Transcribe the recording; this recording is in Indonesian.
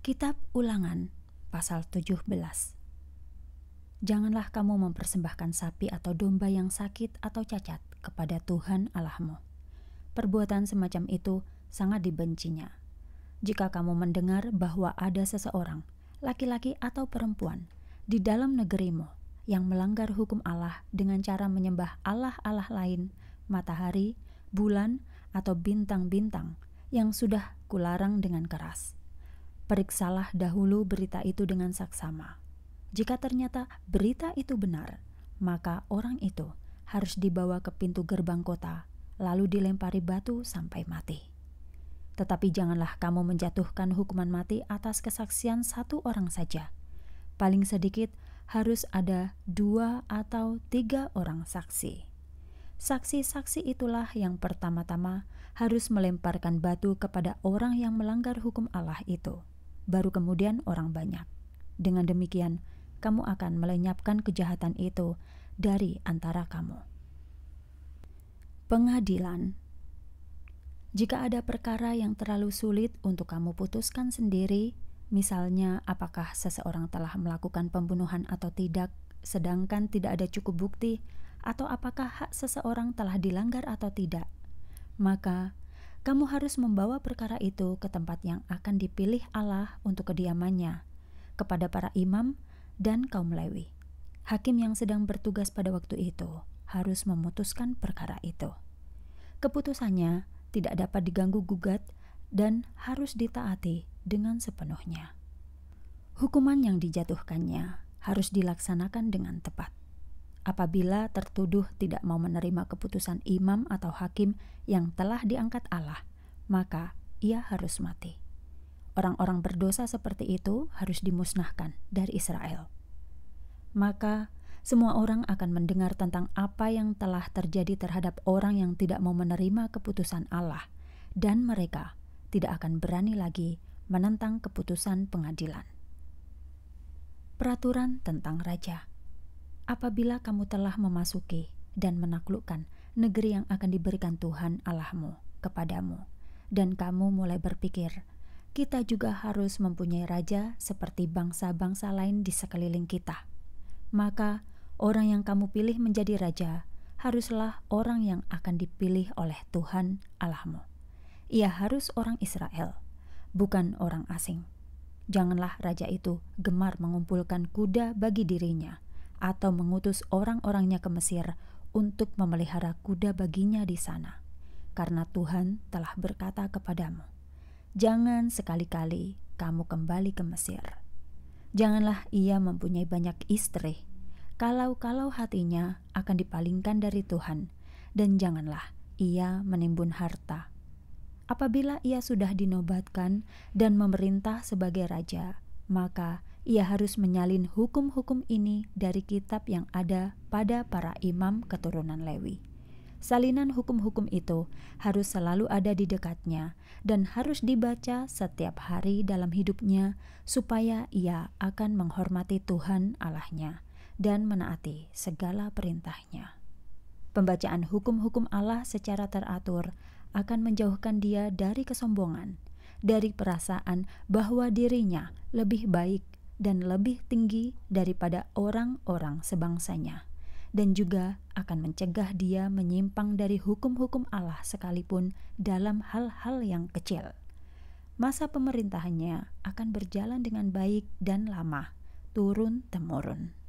Kitab Ulangan pasal 17 Janganlah kamu mempersembahkan sapi atau domba yang sakit atau cacat kepada Tuhan Allahmu. Perbuatan semacam itu sangat dibencinya. Jika kamu mendengar bahwa ada seseorang, laki-laki atau perempuan, di dalam negerimu yang melanggar hukum Allah dengan cara menyembah allah-allah lain, matahari, bulan, atau bintang-bintang yang sudah kularang dengan keras – periksalah dahulu berita itu dengan saksama. Jika ternyata berita itu benar, maka orang itu harus dibawa ke pintu gerbang kota, lalu dilempari batu sampai mati. Tetapi janganlah kamu menjatuhkan hukuman mati atas kesaksian satu orang saja. Paling sedikit harus ada dua atau tiga orang saksi. Saksi-saksi itulah yang pertama-tama harus melemparkan batu kepada orang yang melanggar hukum Allah itu baru kemudian orang banyak. Dengan demikian, kamu akan melenyapkan kejahatan itu dari antara kamu. Pengadilan jika ada perkara yang terlalu sulit untuk kamu putuskan sendiri, misalnya apakah seseorang telah melakukan pembunuhan atau tidak, sedangkan tidak ada cukup bukti, atau apakah hak seseorang telah dilanggar atau tidak, maka kamu harus membawa perkara itu ke tempat yang akan dipilih Allah untuk kediamannya, kepada para imam dan kaum Lewi. Hakim yang sedang bertugas pada waktu itu harus memutuskan perkara itu. Keputusannya tidak dapat diganggu-gugat dan harus ditaati dengan sepenuhnya. Hukuman yang dijatuhkannya harus dilaksanakan dengan tepat apabila tertuduh tidak mau menerima keputusan imam atau hakim yang telah diangkat Allah, maka ia harus mati. Orang-orang berdosa seperti itu harus dimusnahkan dari Israel. Maka semua orang akan mendengar tentang apa yang telah terjadi terhadap orang yang tidak mau menerima keputusan Allah, dan mereka tidak akan berani lagi menentang keputusan pengadilan. Peraturan tentang raja apabila kamu telah memasuki dan menaklukkan negeri yang akan diberikan Tuhan Allahmu kepadamu, dan kamu mulai berpikir, kita juga harus mempunyai raja seperti bangsa-bangsa lain di sekeliling kita. Maka, orang yang kamu pilih menjadi raja haruslah orang yang akan dipilih oleh Tuhan Allahmu. Ia harus orang Israel, bukan orang asing. Janganlah raja itu gemar mengumpulkan kuda bagi dirinya atau mengutus orang-orangnya ke Mesir untuk memelihara kuda baginya di sana, karena Tuhan telah berkata kepadamu, "Jangan sekali-kali kamu kembali ke Mesir. Janganlah ia mempunyai banyak istri, kalau-kalau hatinya akan dipalingkan dari Tuhan, dan janganlah ia menimbun harta." Apabila ia sudah dinobatkan dan memerintah sebagai raja, maka ia harus menyalin hukum-hukum ini dari kitab yang ada pada para imam keturunan Lewi. Salinan hukum-hukum itu harus selalu ada di dekatnya dan harus dibaca setiap hari dalam hidupnya, supaya ia akan menghormati Tuhan Allahnya dan menaati segala perintahnya. Pembacaan hukum-hukum Allah secara teratur akan menjauhkan dia dari kesombongan, dari perasaan bahwa dirinya lebih baik dan lebih tinggi daripada orang-orang sebangsanya, dan juga akan mencegah dia menyimpang dari hukum-hukum Allah sekalipun dalam hal-hal yang kecil. Masa pemerintahannya akan berjalan dengan baik dan lama, turun-temurun.